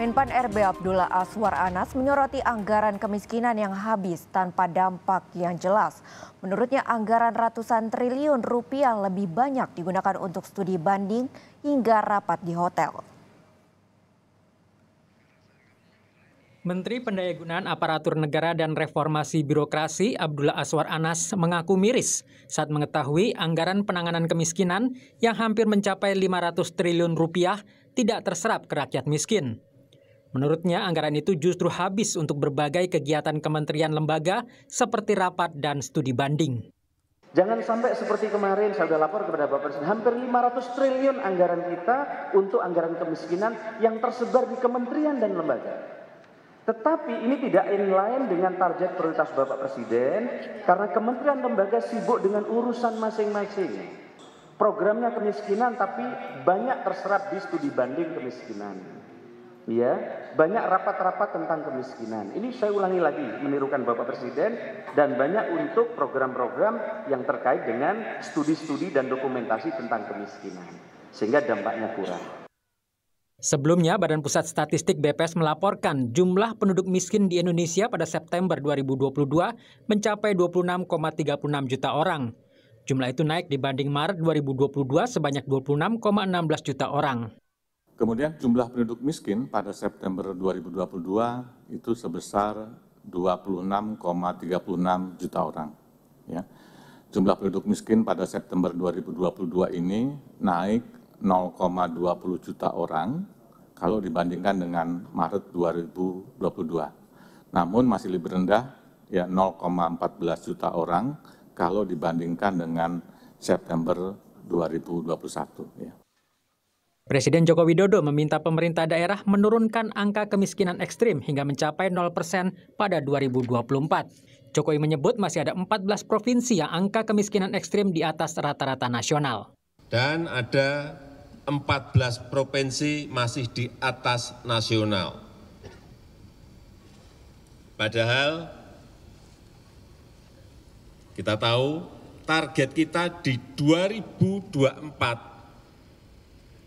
Menpan RB Abdullah Aswar Anas menyoroti anggaran kemiskinan yang habis tanpa dampak yang jelas. Menurutnya anggaran ratusan triliun rupiah lebih banyak digunakan untuk studi banding hingga rapat di hotel. Menteri Pendayagunaan Aparatur Negara dan Reformasi Birokrasi Abdullah Aswar Anas mengaku miris saat mengetahui anggaran penanganan kemiskinan yang hampir mencapai 500 triliun rupiah tidak terserap ke rakyat miskin. Menurutnya, anggaran itu justru habis untuk berbagai kegiatan kementerian lembaga seperti rapat dan studi banding. Jangan sampai seperti kemarin saya sudah lapor kepada Bapak Presiden, hampir 500 triliun anggaran kita untuk anggaran kemiskinan yang tersebar di kementerian dan lembaga. Tetapi ini tidak inline dengan target prioritas Bapak Presiden karena kementerian lembaga sibuk dengan urusan masing-masing. Programnya kemiskinan tapi banyak terserap di studi banding kemiskinan ya banyak rapat-rapat tentang kemiskinan. Ini saya ulangi lagi menirukan Bapak Presiden dan banyak untuk program-program yang terkait dengan studi-studi dan dokumentasi tentang kemiskinan sehingga dampaknya kurang. Sebelumnya, Badan Pusat Statistik BPS melaporkan jumlah penduduk miskin di Indonesia pada September 2022 mencapai 26,36 juta orang. Jumlah itu naik dibanding Maret 2022 sebanyak 26,16 juta orang. Kemudian jumlah penduduk miskin pada September 2022 itu sebesar 26,36 juta orang. Ya. Jumlah penduduk miskin pada September 2022 ini naik 0,20 juta orang kalau dibandingkan dengan Maret 2022. Namun masih lebih rendah ya 0,14 juta orang kalau dibandingkan dengan September 2021 ya. Presiden Joko Widodo meminta pemerintah daerah menurunkan angka kemiskinan ekstrim hingga mencapai 0% pada 2024. Jokowi menyebut masih ada 14 provinsi yang angka kemiskinan ekstrim di atas rata-rata nasional. Dan ada 14 provinsi masih di atas nasional. Padahal kita tahu target kita di 2024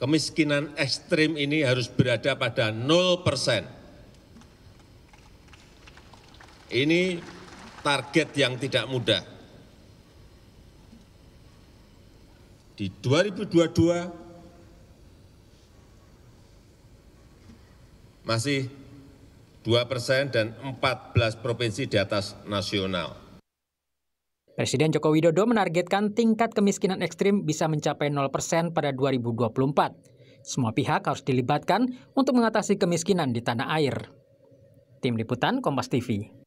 kemiskinan ekstrim ini harus berada pada 0 persen. Ini target yang tidak mudah. Di 2022 masih 2 persen dan 14 provinsi di atas nasional. Presiden Joko Widodo menargetkan tingkat kemiskinan ekstrim bisa mencapai 0% pada 2024. Semua pihak harus dilibatkan untuk mengatasi kemiskinan di tanah air. Tim Liputan Kompas TV